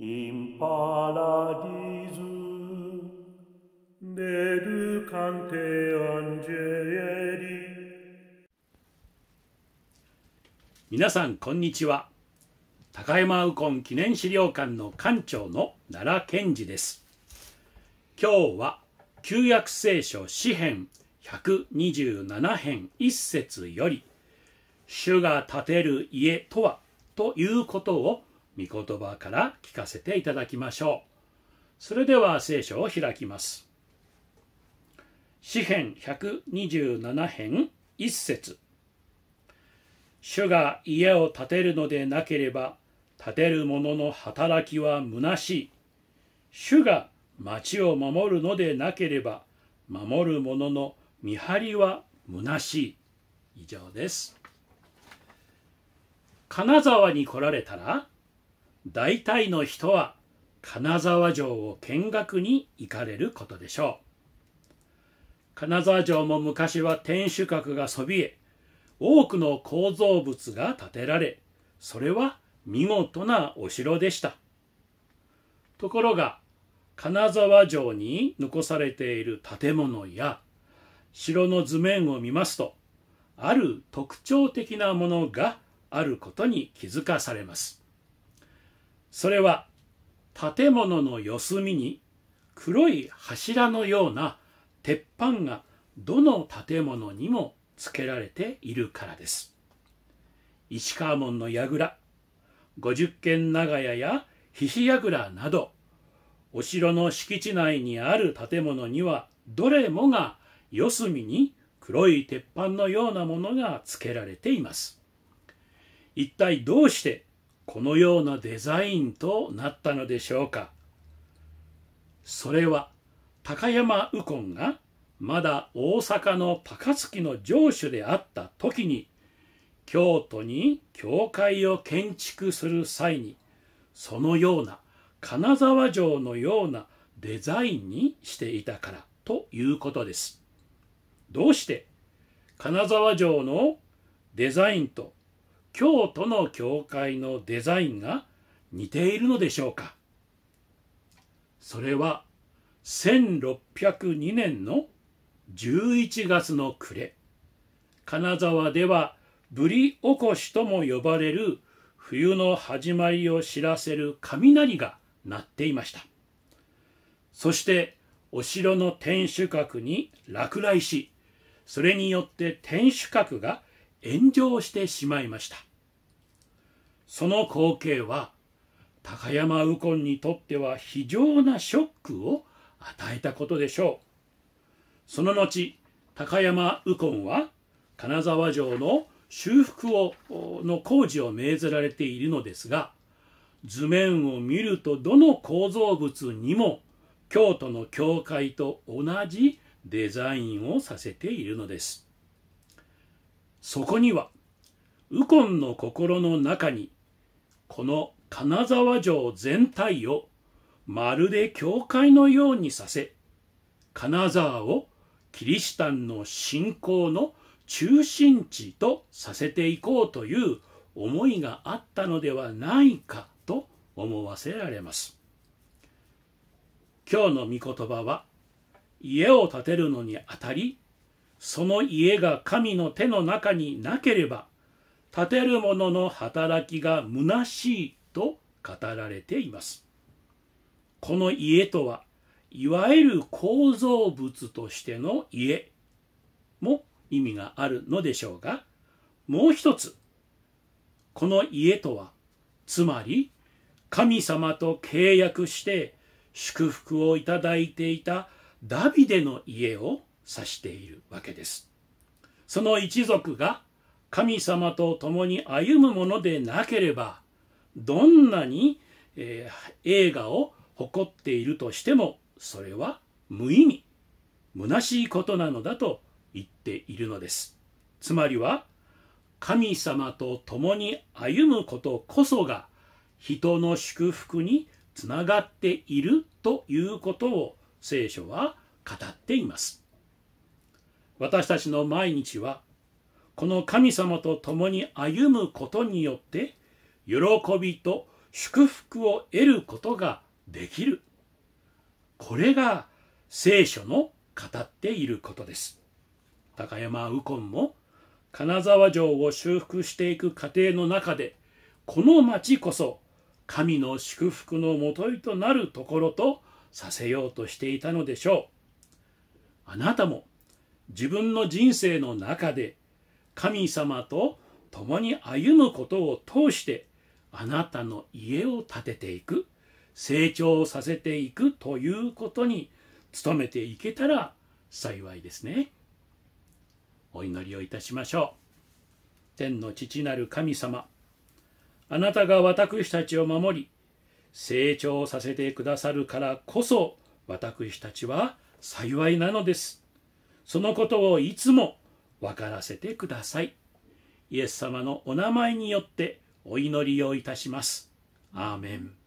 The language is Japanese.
In paradisu e cante angeli 皆さんこんにちは高山右近記念資料館の館長の奈良健二です今日は旧約聖書詩編127編1節より「主が建てる家とは」ということを御言葉から聞かせていただきましょう。それでは聖書を開きます。詩編127編1節主が家を建てるのでなければ、建てる者の働きは虚しい。主が町を守るのでなければ、守る者の見張りは虚しい。以上です。金沢に来られたら、大体の人は金沢城を見学に行かれることでしょう金沢城も昔は天守閣がそびえ多くの構造物が建てられそれは見事なお城でしたところが金沢城に残されている建物や城の図面を見ますとある特徴的なものがあることに気づかされますそれは建物の四隅に黒い柱のような鉄板がどの建物にもつけられているからです。石川門の櫓五十軒長屋や菱櫓などお城の敷地内にある建物にはどれもが四隅に黒い鉄板のようなものがつけられています。一体どうしてこのようなデザインとなったのでしょうかそれは高山右近がまだ大阪の高槻の城主であった時に京都に教会を建築する際にそのような金沢城のようなデザインにしていたからということです。どうして金沢城のデザインと京都の教会のデザインが似ているのでしょうかそれは1602年の11月の暮れ金沢ではぶりおこしとも呼ばれる冬の始まりを知らせる雷が鳴っていましたそしてお城の天守閣に落雷しそれによって天守閣が炎上してしまいましたその光景は高山右近にとっては非常なショックを与えたことでしょうその後高山右近は金沢城の修復をの工事を命ぜられているのですが図面を見るとどの構造物にも京都の教会と同じデザインをさせているのですそこには右近の心の中にこの金沢城全体をまるで教会のようにさせ金沢をキリシタンの信仰の中心地とさせていこうという思いがあったのではないかと思わせられます今日の御言葉は家を建てるのにあたりその家が神の手の中になければ立てる者の働きが虚しいと語られています。この家とは、いわゆる構造物としての家も意味があるのでしょうが、もう一つ、この家とは、つまり神様と契約して祝福をいただいていたダビデの家を指しているわけです。その一族が神様と共に歩むものでなければどんなに、えー、映画を誇っているとしてもそれは無意味虚しいことなのだと言っているのですつまりは神様と共に歩むことこそが人の祝福につながっているということを聖書は語っています私たちの毎日はこの神様と共に歩むことによって喜びと祝福を得ることができるこれが聖書の語っていることです高山右近も金沢城を修復していく過程の中でこの町こそ神の祝福のもといとなるところとさせようとしていたのでしょうあなたも自分の人生の中で神様と共に歩むことを通してあなたの家を建てていく成長させていくということに努めていけたら幸いですねお祈りをいたしましょう天の父なる神様あなたが私たちを守り成長させてくださるからこそ私たちは幸いなのですそのことをいつも分からせてください。イエス様のお名前によってお祈りをいたします。アーメン。